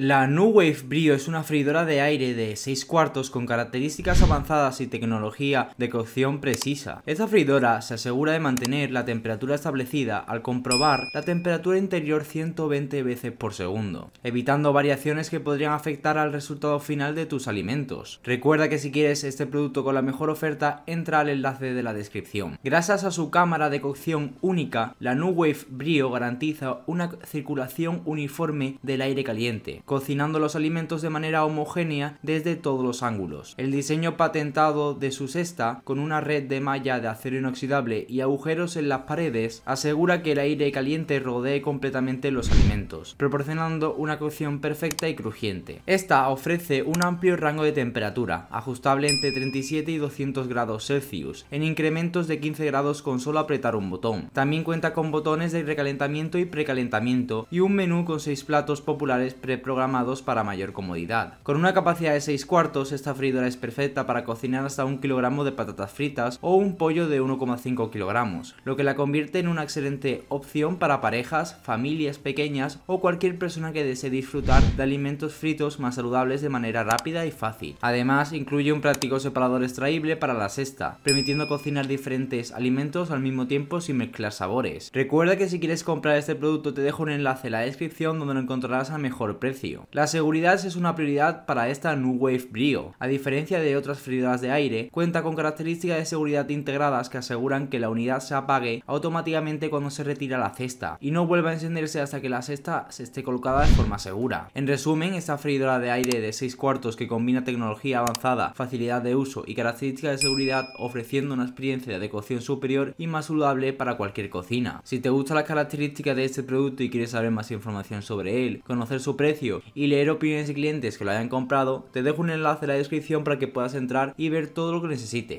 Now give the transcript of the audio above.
La NuWave Wave Brio es una freidora de aire de 6 cuartos con características avanzadas y tecnología de cocción precisa. Esta freidora se asegura de mantener la temperatura establecida al comprobar la temperatura interior 120 veces por segundo, evitando variaciones que podrían afectar al resultado final de tus alimentos. Recuerda que si quieres este producto con la mejor oferta, entra al enlace de la descripción. Gracias a su cámara de cocción única, la NuWave Wave Brio garantiza una circulación uniforme del aire caliente cocinando los alimentos de manera homogénea desde todos los ángulos. El diseño patentado de su cesta, con una red de malla de acero inoxidable y agujeros en las paredes, asegura que el aire caliente rodee completamente los alimentos, proporcionando una cocción perfecta y crujiente. Esta ofrece un amplio rango de temperatura, ajustable entre 37 y 200 grados Celsius, en incrementos de 15 grados con solo apretar un botón. También cuenta con botones de recalentamiento y precalentamiento y un menú con 6 platos populares preprogramados programados para mayor comodidad. Con una capacidad de 6 cuartos, esta fridora es perfecta para cocinar hasta un kilogramo de patatas fritas o un pollo de 1,5 kilogramos, lo que la convierte en una excelente opción para parejas, familias pequeñas o cualquier persona que desee disfrutar de alimentos fritos más saludables de manera rápida y fácil. Además, incluye un práctico separador extraíble para la cesta, permitiendo cocinar diferentes alimentos al mismo tiempo sin mezclar sabores. Recuerda que si quieres comprar este producto te dejo un enlace en la descripción donde lo encontrarás a mejor precio la seguridad es una prioridad para esta New Wave Brio. A diferencia de otras freidoras de aire, cuenta con características de seguridad integradas que aseguran que la unidad se apague automáticamente cuando se retira la cesta y no vuelva a encenderse hasta que la cesta se esté colocada de forma segura. En resumen, esta freidora de aire de 6 cuartos que combina tecnología avanzada, facilidad de uso y características de seguridad ofreciendo una experiencia de cocción superior y más saludable para cualquier cocina. Si te gustan las características de este producto y quieres saber más información sobre él, conocer su precio y leer opiniones de clientes que lo hayan comprado, te dejo un enlace en la descripción para que puedas entrar y ver todo lo que necesites.